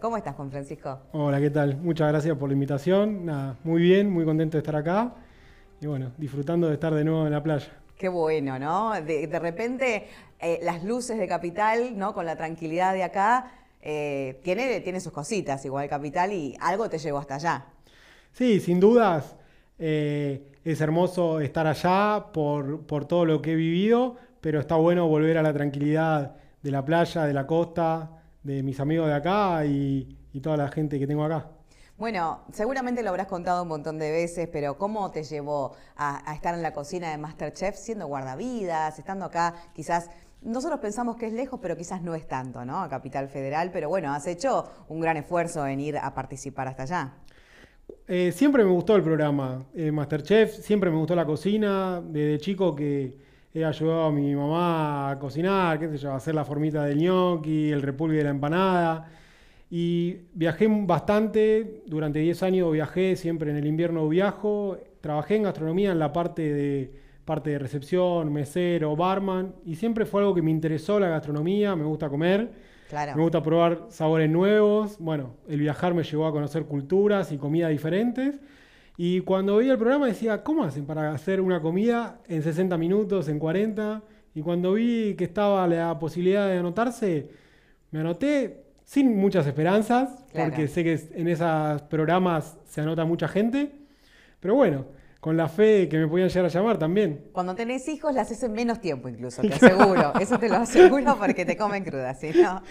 ¿Cómo estás, Juan Francisco? Hola, ¿qué tal? Muchas gracias por la invitación. muy bien, muy contento de estar acá y bueno, disfrutando de estar de nuevo en la playa. Qué bueno, ¿no? De, repente eh, las luces de Capital, ¿no? Con la tranquilidad de acá, eh, tiene, tiene sus cositas igual Capital y algo te llevó hasta allá. Sí, sin dudas. Eh, es hermoso estar allá por, por todo lo que he vivido, pero está bueno volver a la tranquilidad de la playa, de la costa, de mis amigos de acá y, toda la gente que tengo acá. Bueno, seguramente lo habrás contado un montón de veces, pero ¿cómo te llevó a, estar en la cocina de Masterchef siendo guardavidas, estando acá quizás... Nosotros pensamos que es lejos, pero quizás no es tanto, ¿no? A Capital Federal, pero bueno, has hecho un gran esfuerzo en ir a participar hasta allá. Eh, siempre me gustó el programa eh, Masterchef, siempre me gustó la cocina, desde chico que, he ayudado a mi mamá a cocinar, qué sé yo, a hacer la formita del gnocchi, el repulgue de la empanada. Y viajé bastante, durante 10 años viajé, siempre en el invierno viajo. Trabajé en gastronomía en la parte de, parte de recepción, mesero, barman, y siempre fue algo que me interesó la gastronomía, me gusta comer, me gusta probar sabores nuevos. Bueno, el viajar me llevó a conocer culturas y comidas diferentes. Y cuando vi el programa decía, ¿cómo hacen para hacer una comida en 60 minutos, en 40? Y cuando vi que estaba la posibilidad de anotarse, me anoté sin muchas esperanzas, porque sé que en esos programas se anota mucha gente. Pero bueno, con la fe que me podían llegar a llamar también. Cuando tenés hijos las haces en menos tiempo incluso, te aseguro. Eso te lo aseguro porque te comen crudas, ¿sí? ¿No?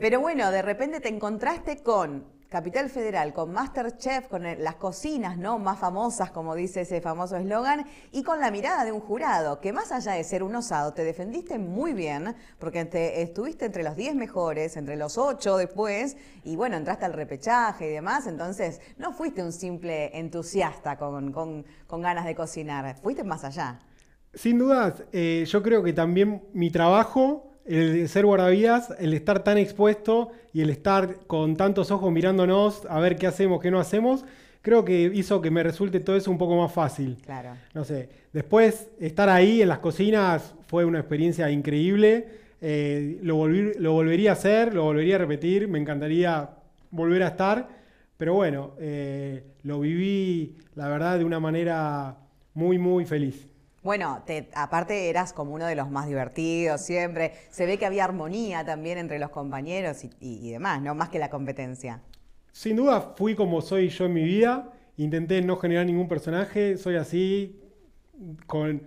pero bueno, de repente te encontraste con Capital Federal, con Masterchef, con las cocinas ¿no? más famosas, como dice ese famoso eslogan, y con la mirada de un jurado, que más allá de ser un osado, te defendiste muy bien, porque estuviste entre los 10 mejores, entre los ocho después, y bueno, entraste al repechaje y demás, entonces no fuiste un simple entusiasta con, ganas de cocinar, fuiste más allá. Sin dudas, eh, yo creo que también mi trabajo el ser guardavidas, el estar tan expuesto y el estar con tantos ojos mirándonos a ver qué hacemos, qué no hacemos, creo que hizo que me resulte todo eso un poco más fácil. Claro. No sé. Después, estar ahí en las cocinas fue una experiencia increíble. Eh, lo, lo volvería a hacer, lo volvería a repetir, me encantaría volver a estar. Pero bueno, eh, lo viví, la verdad, de una manera muy, muy feliz. Bueno, te, aparte eras como uno de los más divertidos siempre. Se ve que había armonía también entre los compañeros y, demás, ¿no? Más que la competencia. Sin duda fui como soy yo en mi vida. Intenté no generar ningún personaje. Soy así, con,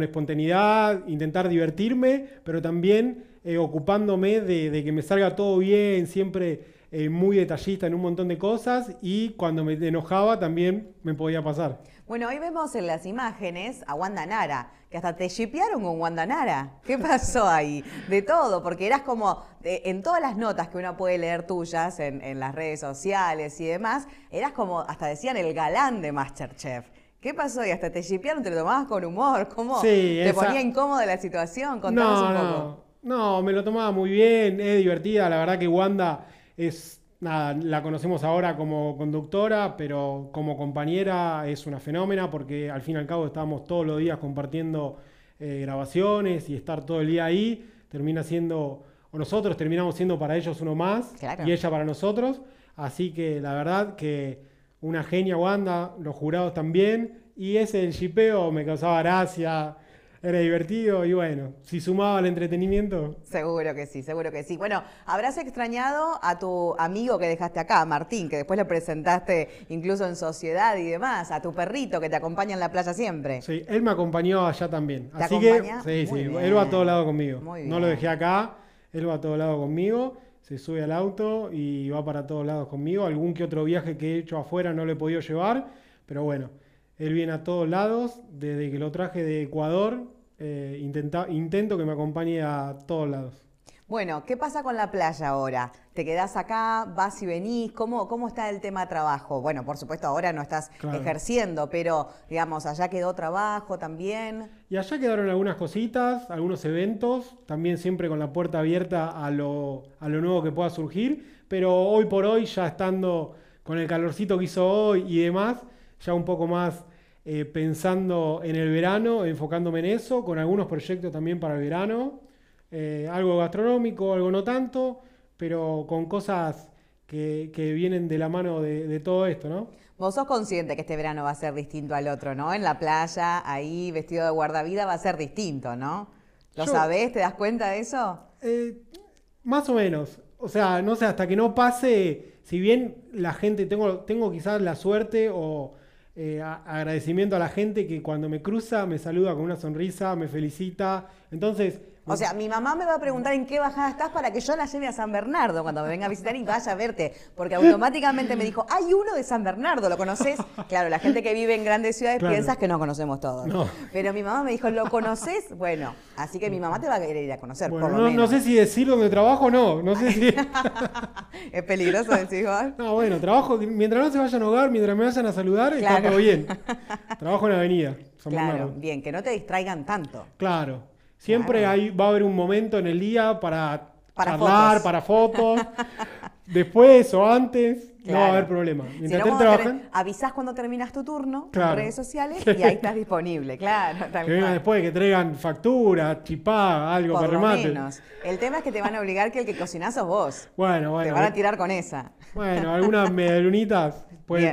espontaneidad, intentar divertirme, pero también eh, ocupándome de que me salga todo bien, siempre eh, muy detallista en un montón de cosas y cuando me enojaba también me podía pasar. Bueno, hoy vemos en las imágenes a Wanda Nara, que hasta te shipearon con Wanda Nara. ¿Qué pasó ahí? De todo, porque eras como, eh, en todas las notas que uno puede leer tuyas en, las redes sociales y demás, eras como, hasta decían, el galán de Masterchef. ¿Qué pasó? Y hasta te shipearon, te lo tomabas con humor, ¿cómo? ¿Te ponía incómoda la situación? Contanos no, un poco. No. no, me lo tomaba muy bien, es divertida, la verdad que Wanda es, nada, la conocemos ahora como conductora, pero como compañera es una fenómena porque al fin y al cabo estábamos todos los días compartiendo eh, grabaciones y estar todo el día ahí termina siendo, o nosotros terminamos siendo para ellos uno más y ella para nosotros. Así que la verdad que una genia Wanda, los jurados también. Y ese el chipeo me causaba gracia era divertido y bueno, si sumaba al entretenimiento. Seguro que sí, seguro que sí. Bueno, habrás extrañado a tu amigo que dejaste acá, Martín, que después lo presentaste incluso en sociedad y demás, a tu perrito que te acompaña en la playa siempre. Sí, él me acompañó allá también. Así que, sí, sí, él va a todos lados conmigo. No lo dejé acá, él va a todos lados conmigo se sube al auto y va para todos lados conmigo. Algún que otro viaje que he hecho afuera no le he podido llevar, pero bueno, él viene a todos lados, desde que lo traje de Ecuador, eh, intento que me acompañe a todos lados. Bueno, ¿qué pasa con la playa ahora? ¿Te quedás acá? ¿Vas y venís? ¿Cómo, cómo está el tema trabajo? Bueno, por supuesto, ahora no estás ejerciendo, pero digamos, allá quedó trabajo también. Y allá quedaron algunas cositas, algunos eventos, también siempre con la puerta abierta a lo, a lo nuevo que pueda surgir, pero hoy por hoy, ya estando con el calorcito que hizo hoy y demás, ya un poco más eh, pensando en el verano, enfocándome en eso, con algunos proyectos también para el verano, eh, algo gastronómico, algo no tanto, pero con cosas que, vienen de la mano de, todo esto, ¿no? Vos sos consciente que este verano va a ser distinto al otro, ¿no? En la playa, ahí, vestido de guardavida, va a ser distinto, ¿no? ¿Lo sabés? ¿Te das cuenta de eso? Eh, más o menos. O sea, no sé, hasta que no pase, si bien la gente, tengo, tengo quizás la suerte o eh, agradecimiento a la gente que cuando me cruza me saluda con una sonrisa, me felicita. Entonces, o sea, mi mamá me va a preguntar en qué bajada estás para que yo la lleve a San Bernardo cuando me venga a visitar y vaya a verte. Porque automáticamente me dijo, hay uno de San Bernardo, ¿lo conoces? Claro, la gente que vive en grandes ciudades piensa piensas que no conocemos todos. Pero mi mamá me dijo, ¿lo conoces? Bueno, así que mi mamá te va a querer ir a conocer. no, sé si decir dónde trabajo o no. No sé si. es peligroso decirlo? No, bueno, trabajo. Mientras no se vayan a hogar, mientras me vayan a saludar, está todo bien. Trabajo en la avenida. claro, bien, que no te distraigan tanto. Claro. Siempre va a haber un momento en el día para, hablar, para fotos. Después o antes, no va a haber problema. si no, avisás cuando terminas tu turno en redes sociales y ahí estás disponible, claro. que vengan después, que traigan factura, chipá, algo para remate. El tema es que te van a obligar que el que cocinás sos vos. Bueno, bueno. Te van a eh. tirar con esa. Bueno, algunas medalunitas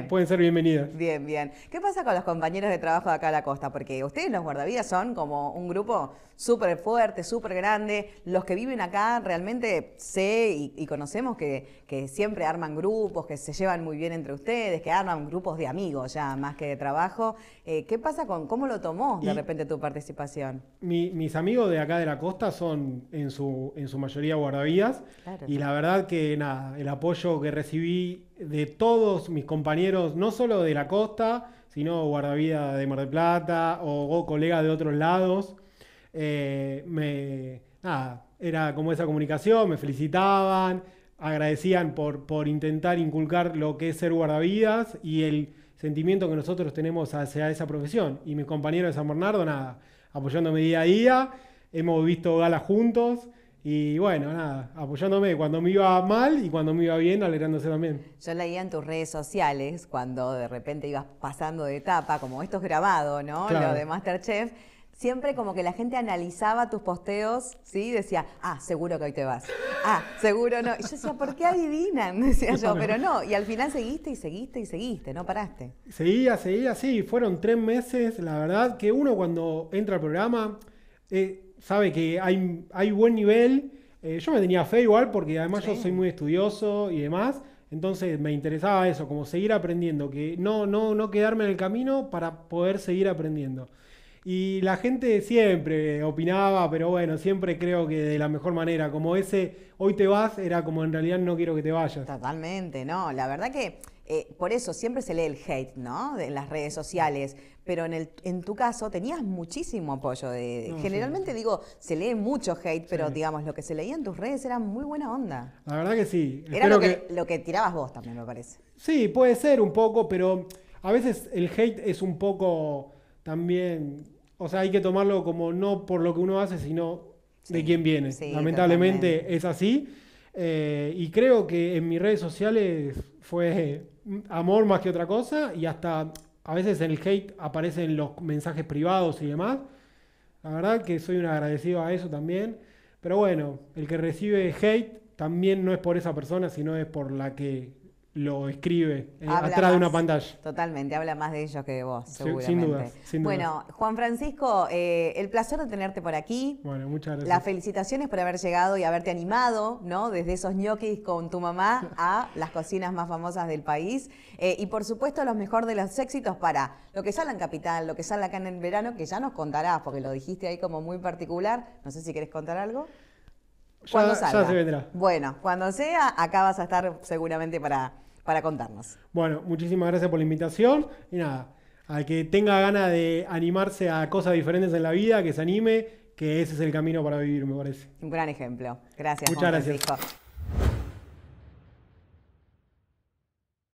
Pueden, ser bienvenidas. Bien, bien. ¿Qué pasa con los compañeros de trabajo de acá a la costa? Porque ustedes, los guardavías son como un grupo súper fuerte, súper grande. Los que viven acá realmente sé y, conocemos que, siempre arman grupos, que se llevan muy bien entre ustedes, que arman grupos de amigos ya, más que de trabajo. Eh, ¿Qué pasa con cómo lo tomó de repente tu participación? mis amigos de acá de la costa son en su, en su mayoría guardavías. Y la verdad que nada, el apoyo que recibí de todos mis compañeros, no solo de la costa, sino guardavidas de Mar del Plata o, colegas de otros lados. Eh, me, era como esa comunicación, me felicitaban, agradecían por, intentar inculcar lo que es ser guardavidas y el sentimiento que nosotros tenemos hacia esa profesión. Y mis compañeros de San Bernardo, nada, apoyándome día a día, hemos visto galas juntos y bueno, nada, apoyándome cuando me iba mal y cuando me iba bien, alegrándose también. Yo leía en tus redes sociales cuando de repente ibas pasando de etapa, como esto es grabado, ¿no? Lo de Masterchef. Siempre como que la gente analizaba tus posteos, ¿sí? Decía, ah, seguro que hoy te vas. Ah, seguro no. Y yo decía, ¿por qué adivinan? Decía yo, pero no. Y al final seguiste y seguiste y seguiste, no paraste. Seguía, seguía, sí. Fueron tres meses, la verdad, que uno cuando entra al programa. Eh, sabe que hay, hay buen nivel. Eh, yo me tenía fe igual porque además yo soy muy estudioso y demás. Entonces me interesaba eso, como seguir aprendiendo, que no, no, no quedarme en el camino para poder seguir aprendiendo. Y la gente siempre opinaba, pero bueno, siempre creo que de la mejor manera, como ese hoy te vas, era como en realidad no quiero que te vayas. Totalmente, no, la verdad que eh, por eso siempre se lee el hate, ¿no? En las redes sociales, pero en, el, en tu caso tenías muchísimo apoyo. De, mm, generalmente digo, se lee mucho hate, pero digamos, lo que se leía en tus redes era muy buena onda. La verdad que sí. Era lo que, lo que tirabas vos también, me parece. Sí, puede ser un poco, pero a veces el hate es un poco también, o sea, hay que tomarlo como no por lo que uno hace, sino de quién viene. Lamentablemente es así eh, y creo que en mis redes sociales fue amor más que otra cosa y hasta a veces en el hate aparecen los mensajes privados y demás. La verdad que soy un agradecido a eso también. Pero bueno, el que recibe hate también no es por esa persona, sino es por la que lo escribe eh, atrás de una pantalla. Totalmente, habla más de ellos que de vos, seguramente. Sin duda. Bueno, Juan Francisco, eh, el placer de tenerte por aquí. Bueno, muchas gracias. Las felicitaciones por haber llegado y haberte animado, ¿no? Desde esos ñoquis con tu mamá a las cocinas más famosas del país. Eh, y por supuesto, los mejor de los éxitos para lo que sale en Capital, lo que sale acá en el verano, que ya nos contarás, porque lo dijiste ahí como muy particular. No sé si quieres contar algo cuando ya, se vendrá. Bueno, cuando sea, acá vas a estar seguramente para, para contarnos. Bueno, muchísimas gracias por la invitación y nada, al que tenga ganas de animarse a cosas diferentes en la vida, que se anime, que ese es el camino para vivir, me parece. Un gran ejemplo. Gracias. Muchas gracias.